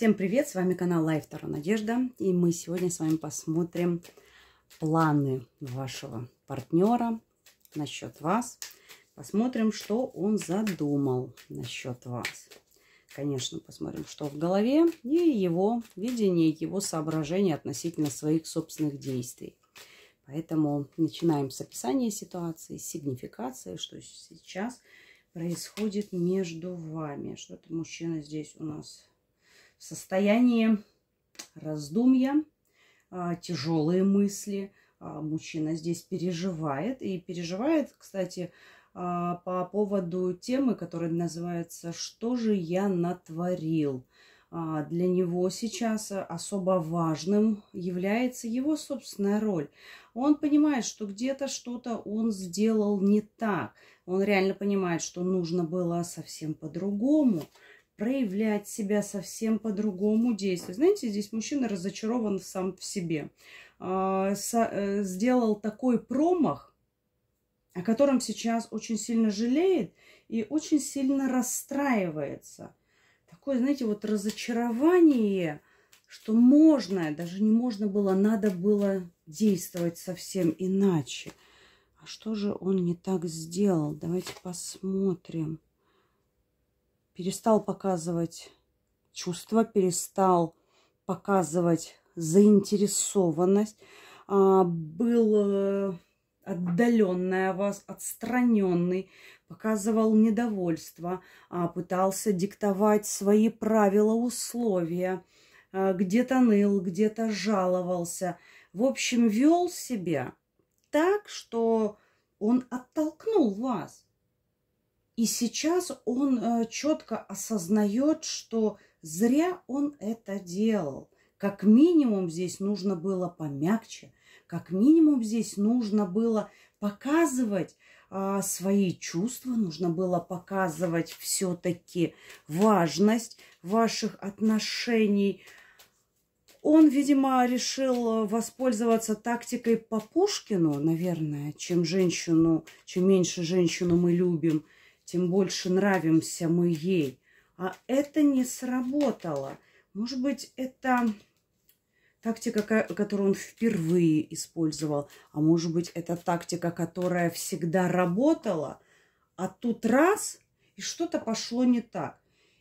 Всем привет, с вами канал Таро Надежда, и мы сегодня с вами посмотрим планы вашего партнера насчет вас. Посмотрим, что он задумал насчет вас. Конечно, посмотрим, что в голове, и его видение, его соображение относительно своих собственных действий. Поэтому начинаем с описания ситуации, с сигнификации, что сейчас происходит между вами. Что-то мужчина здесь у нас в состоянии раздумья, а, тяжелые мысли. А, мужчина здесь переживает. И переживает, кстати, а, по поводу темы, которая называется «Что же я натворил?». Для него сейчас особо важным является его собственная роль. Он понимает, что где-то что-то он сделал не так. Он реально понимает, что нужно было совсем по-другому – проявлять себя совсем по-другому, действовать. Знаете, здесь мужчина разочарован сам в себе. А, э, сделал такой промах, о котором сейчас очень сильно жалеет и очень сильно расстраивается. Такое, знаете, вот разочарование, что можно, даже не можно было, надо было действовать совсем иначе. А что же он не так сделал? Давайте посмотрим перестал показывать чувства, перестал показывать заинтересованность, а, был э, отдаленный от вас, отстраненный, показывал недовольство, а, пытался диктовать свои правила, условия, э, где-то ныл, где-то жаловался. В общем, вел себя так, что он оттолкнул вас. И сейчас он э, четко осознает, что зря он это делал. Как минимум здесь нужно было помягче, как минимум здесь нужно было показывать а, свои чувства, нужно было показывать все-таки важность ваших отношений. Он, видимо, решил э, воспользоваться тактикой по Пушкину, наверное, чем женщину, чем меньше женщину мы любим – тем больше нравимся мы ей. А это не сработало. Может быть, это тактика, которую он впервые использовал, а может быть, это тактика, которая всегда работала, а тут раз, и что-то пошло не так.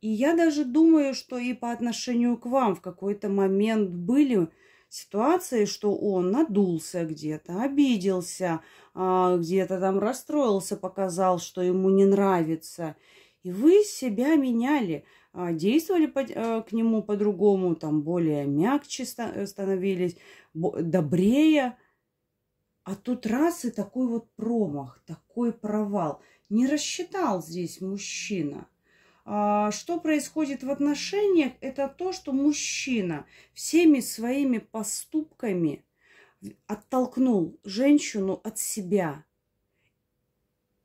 И я даже думаю, что и по отношению к вам в какой-то момент были ситуации, что он надулся где-то, обиделся, а, где-то там расстроился, показал, что ему не нравится. И вы себя меняли, а, действовали э, к нему по-другому, там более мягче э, становились, добрее. А тут раз и такой вот промах, такой провал. Не рассчитал здесь мужчина. А, что происходит в отношениях, это то, что мужчина всеми своими поступками оттолкнул женщину от себя.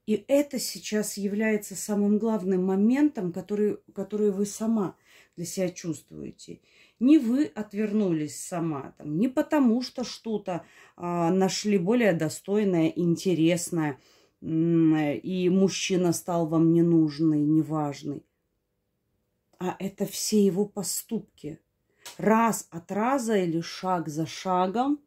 И это сейчас является самым главным моментом, который, который вы сама для себя чувствуете. Не вы отвернулись сама, там, не потому что что-то а, нашли более достойное, интересное, и мужчина стал вам ненужный, неважный а это все его поступки. Раз от раза или шаг за шагом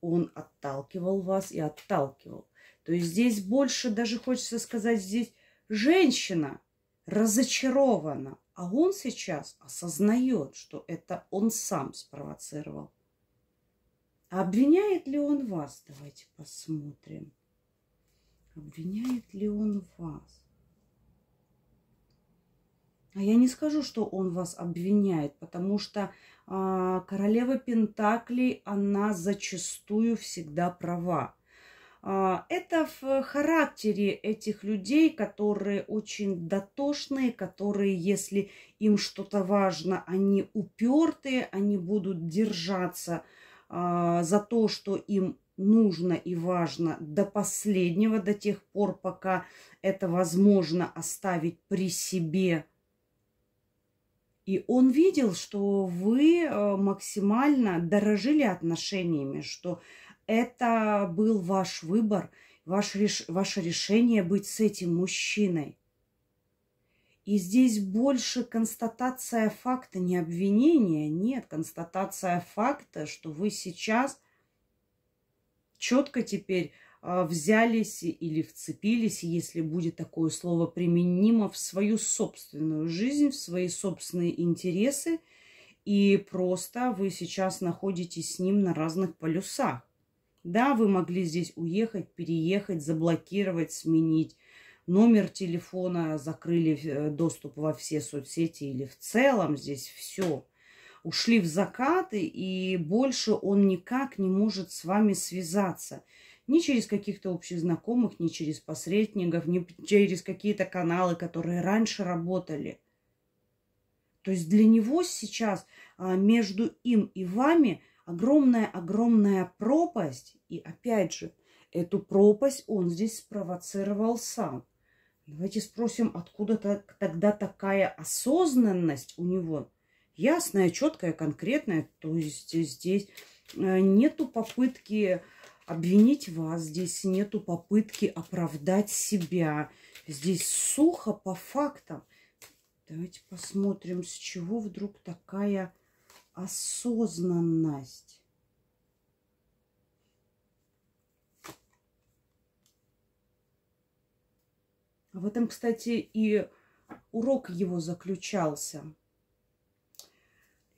он отталкивал вас и отталкивал. То есть здесь больше, даже хочется сказать, здесь женщина разочарована, а он сейчас осознает, что это он сам спровоцировал. А обвиняет ли он вас? Давайте посмотрим. Обвиняет ли он вас? А Я не скажу, что он вас обвиняет, потому что э, королева Пентаклей, она зачастую всегда права. Э, это в характере этих людей, которые очень дотошные, которые, если им что-то важно, они упертые, они будут держаться э, за то, что им нужно и важно до последнего, до тех пор, пока это возможно оставить при себе и он видел, что вы э, максимально дорожили отношениями, что это был ваш выбор, ваш реш... ваше решение быть с этим мужчиной. И здесь больше констатация факта, не обвинение, нет, констатация факта, что вы сейчас четко теперь а, взялись или вцепились, если будет такое слово применимо, в свою собственную жизнь, в свои собственные интересы. И просто вы сейчас находитесь с ним на разных полюсах. Да, вы могли здесь уехать, переехать, заблокировать, сменить номер телефона, закрыли э, доступ во все соцсети или в целом здесь все. Ушли в закаты, и больше он никак не может с вами связаться – ни через каких-то общих знакомых, ни через посредников, ни через какие-то каналы, которые раньше работали. То есть для него сейчас а, между им и вами огромная-огромная пропасть. И опять же, эту пропасть он здесь спровоцировал сам. Давайте спросим, откуда тогда такая осознанность у него? Ясная, четкая, конкретная. То есть здесь э, нету попытки обвинить вас. Здесь нету попытки оправдать себя. Здесь сухо по фактам. Давайте посмотрим, с чего вдруг такая осознанность. В этом, кстати, и урок его заключался.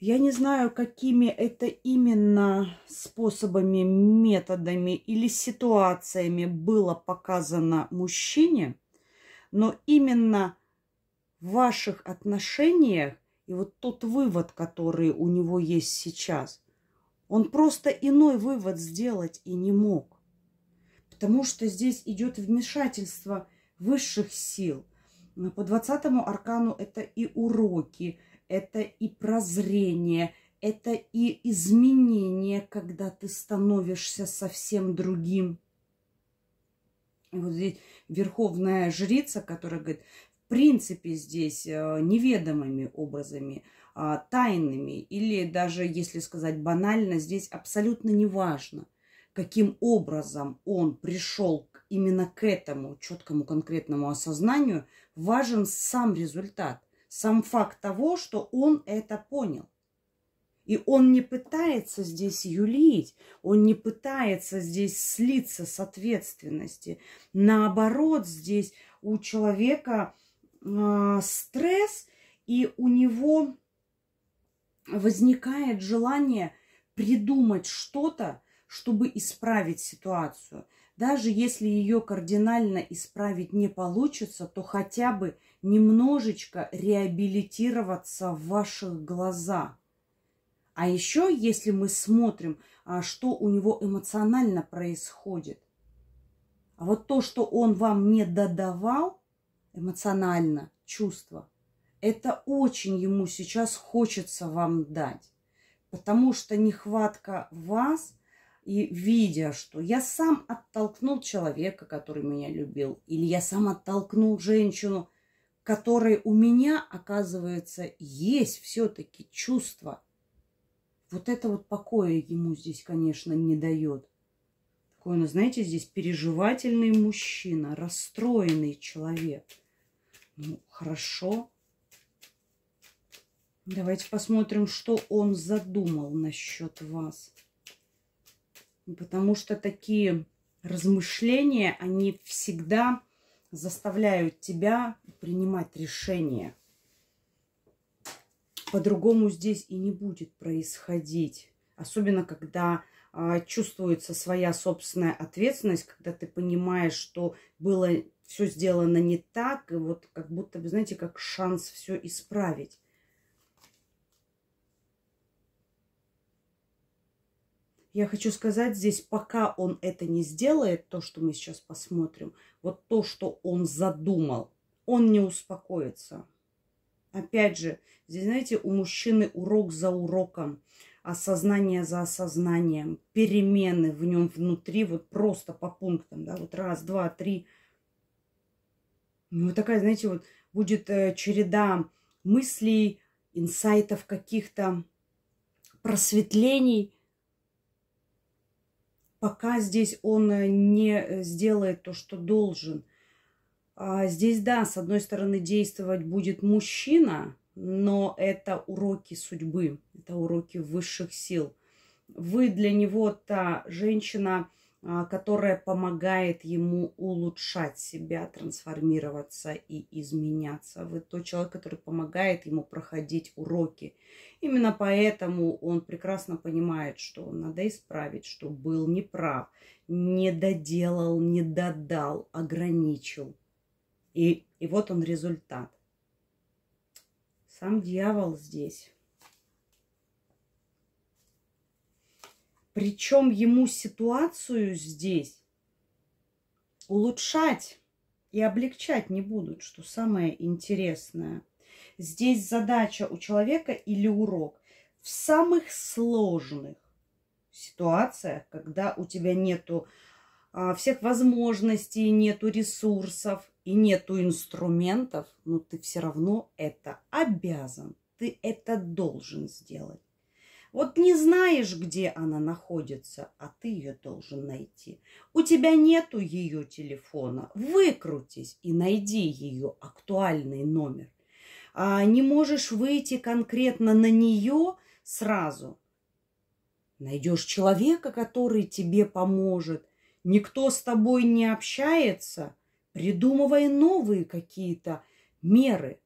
Я не знаю, какими это именно способами, методами или ситуациями было показано мужчине, но именно в ваших отношениях и вот тот вывод, который у него есть сейчас, он просто иной вывод сделать и не мог. Потому что здесь идет вмешательство высших сил. По 20 аркану это и уроки – это и прозрение, это и изменение, когда ты становишься совсем другим. И вот здесь верховная жрица, которая говорит, в принципе, здесь э, неведомыми образами, а, тайными, или даже, если сказать банально, здесь абсолютно неважно, каким образом он пришел именно к этому четкому конкретному осознанию, важен сам результат – сам факт того, что он это понял. И он не пытается здесь юлить, он не пытается здесь слиться с ответственности. Наоборот, здесь у человека э, стресс, и у него возникает желание придумать что-то, чтобы исправить ситуацию. Даже если ее кардинально исправить не получится, то хотя бы немножечко реабилитироваться в ваших глазах. А еще, если мы смотрим, а, что у него эмоционально происходит, а вот то, что он вам не додавал эмоционально, чувства, это очень ему сейчас хочется вам дать. Потому что нехватка вас и видя, что я сам оттолкнул человека, который меня любил, или я сам оттолкнул женщину, которые у меня, оказывается, есть все-таки чувство. Вот это вот покоя ему здесь, конечно, не дает. Такой, ну, знаете, здесь переживательный мужчина, расстроенный человек. Ну, хорошо. Давайте посмотрим, что он задумал насчет вас. Потому что такие размышления, они всегда заставляют тебя принимать решения. По-другому здесь и не будет происходить. Особенно, когда э, чувствуется своя собственная ответственность, когда ты понимаешь, что было все сделано не так, и вот как будто, знаете, как шанс все исправить. Я хочу сказать здесь, пока он это не сделает, то, что мы сейчас посмотрим, вот то, что он задумал. Он не успокоится. Опять же, здесь, знаете, у мужчины урок за уроком, осознание за осознанием, перемены в нем внутри, вот просто по пунктам, да, вот раз, два, три. Ну, вот такая, знаете, вот будет э, череда мыслей, инсайтов каких-то, просветлений – пока здесь он э, не э, сделает то, что должен. А здесь, да, с одной стороны, действовать будет мужчина, но это уроки судьбы, это уроки высших сил. Вы для него та женщина – а, которая помогает ему улучшать себя, трансформироваться и изменяться. Вы тот человек, который помогает ему проходить уроки. Именно поэтому он прекрасно понимает, что надо исправить, что был неправ, не доделал, не додал, ограничил. И, и вот он результат. Сам дьявол здесь Причем ему ситуацию здесь улучшать и облегчать не будут, что самое интересное. Здесь задача у человека или урок в самых сложных ситуациях, когда у тебя нету а, всех возможностей, нету ресурсов и нету инструментов, но ты все равно это обязан, ты это должен сделать. Вот не знаешь, где она находится, а ты ее должен найти. У тебя нету ее телефона. Выкрутись и найди ее актуальный номер. А не можешь выйти конкретно на нее сразу. Найдешь человека, который тебе поможет. Никто с тобой не общается. Придумывай новые какие-то меры.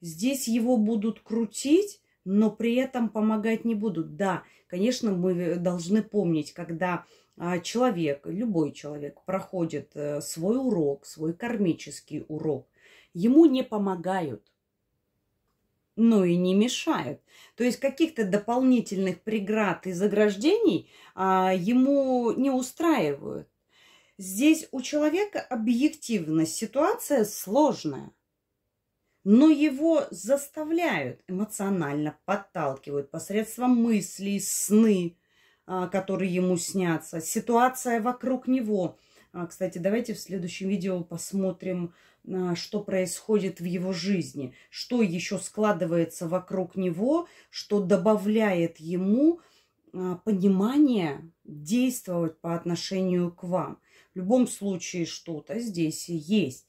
Здесь его будут крутить, но при этом помогать не будут. Да, конечно, мы э, должны помнить, когда а, человек, любой человек проходит э, свой урок, свой кармический урок, ему не помогают но и не мешают. То есть каких-то дополнительных преград и заграждений а, ему не устраивают. Здесь у человека объективно ситуация сложная но его заставляют, эмоционально подталкивают посредством мыслей, сны, а, которые ему снятся, ситуация вокруг него. А, кстати, давайте в следующем видео посмотрим, а, что происходит в его жизни, что еще складывается вокруг него, что добавляет ему понимание действовать по отношению к вам. В любом случае что-то здесь есть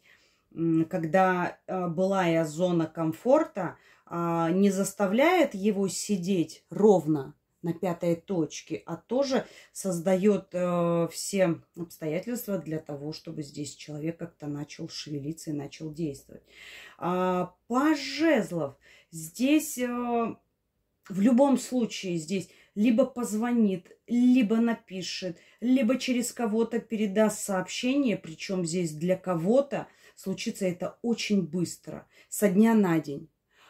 когда а, былая зона комфорта а, не заставляет его сидеть ровно на пятой точке, а тоже создает э, все обстоятельства для того, чтобы здесь человек как-то начал шевелиться и начал действовать. А, Паж жезлов здесь э, в любом случае здесь либо позвонит, либо напишет, либо через кого-то передаст сообщение, причем здесь для кого-то – случится это очень быстро, со дня на день.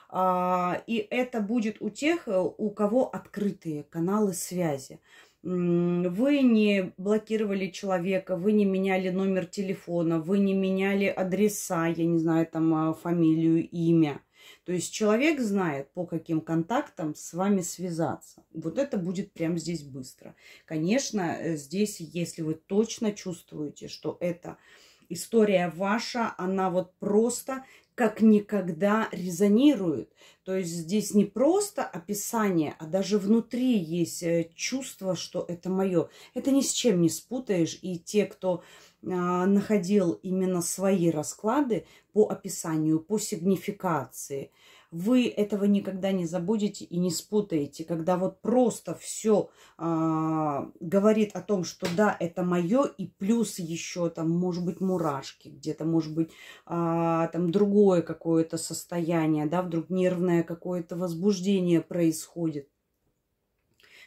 А, и это будет у тех, э, у кого открытые каналы связи. Вы не блокировали человека, вы не меняли номер телефона, вы не меняли адреса, я не знаю, там а, фамилию, имя. То есть человек знает, по каким контактам с вами связаться. Вот это будет прямо здесь быстро. Конечно, э, здесь, если вы точно чувствуете, что это история ваша, она вот просто как никогда резонирует. То есть здесь не просто описание, а даже внутри есть э, чувство, что это мое. Это ни с чем не спутаешь. И те, кто а, находил именно свои расклады по описанию, по сигнификации – вы этого никогда не забудете и не спутаете, когда вот просто все а, говорит о том, что да, это мое, и плюс еще там, может быть, мурашки где-то, может быть, а, там другое какое-то состояние, да, вдруг нервное какое-то возбуждение происходит.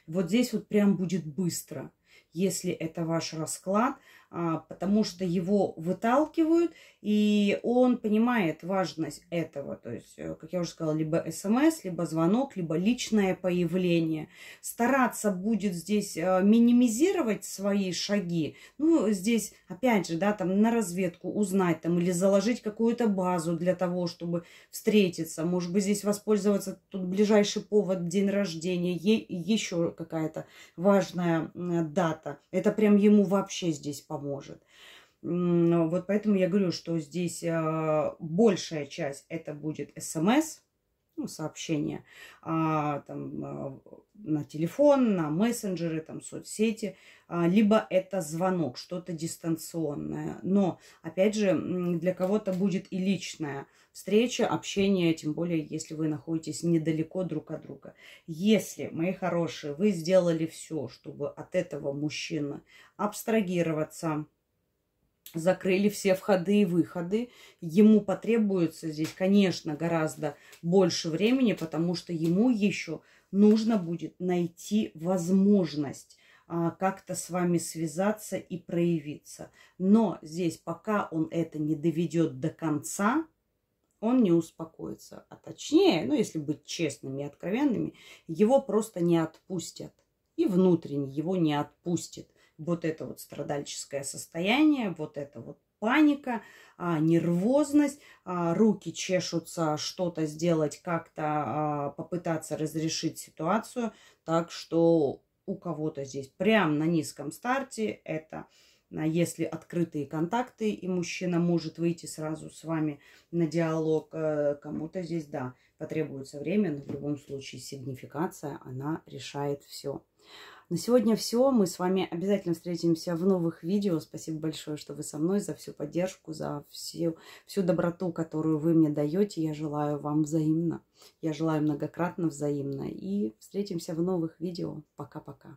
Вот здесь вот прям будет быстро. Если это ваш расклад – а, потому что его выталкивают, и он понимает важность этого. То есть, э, как я уже сказала, либо смс, либо звонок, либо личное появление. Стараться будет здесь э, минимизировать свои шаги. Ну, здесь, опять же, да, там на разведку узнать там или заложить какую-то базу для того, чтобы встретиться. Может быть, здесь воспользоваться тут ближайший повод, день рождения, еще какая-то важная дата. Это прям ему вообще здесь поможет поможет. Вот поэтому я говорю, что здесь а, большая часть это будет смс, ну, сообщения а, там, а, на телефон, на мессенджеры, там, соцсети, а, либо это звонок, что-то дистанционное. Но, опять же, для кого-то будет и личная встреча, общение, тем более, если вы находитесь недалеко друг от друга. Если, мои хорошие, вы сделали все, чтобы от этого мужчины абстрагироваться, закрыли все входы и выходы. Ему потребуется здесь, конечно, гораздо больше времени, потому что ему еще нужно будет найти возможность а, как-то с вами связаться и проявиться. Но здесь, пока он это не доведет до конца, он не успокоится. А точнее, ну если быть честными и откровенными, его просто не отпустят. И внутренне его не отпустит вот это вот страдальческое состояние, вот это вот паника, а, нервозность, а, руки чешутся что-то сделать, как-то а, попытаться разрешить ситуацию. Так что у кого-то здесь прям на низком старте это а, если открытые контакты, и мужчина может выйти сразу с вами на диалог, э, кому-то здесь, да, потребуется время, но в любом случае сигнификация, она решает все. На сегодня все. Мы с вами обязательно встретимся в новых видео. Спасибо большое, что вы со мной, за всю поддержку, за всю, всю доброту, которую вы мне даете. Я желаю вам взаимно. Я желаю многократно взаимно. И встретимся в новых видео. Пока-пока.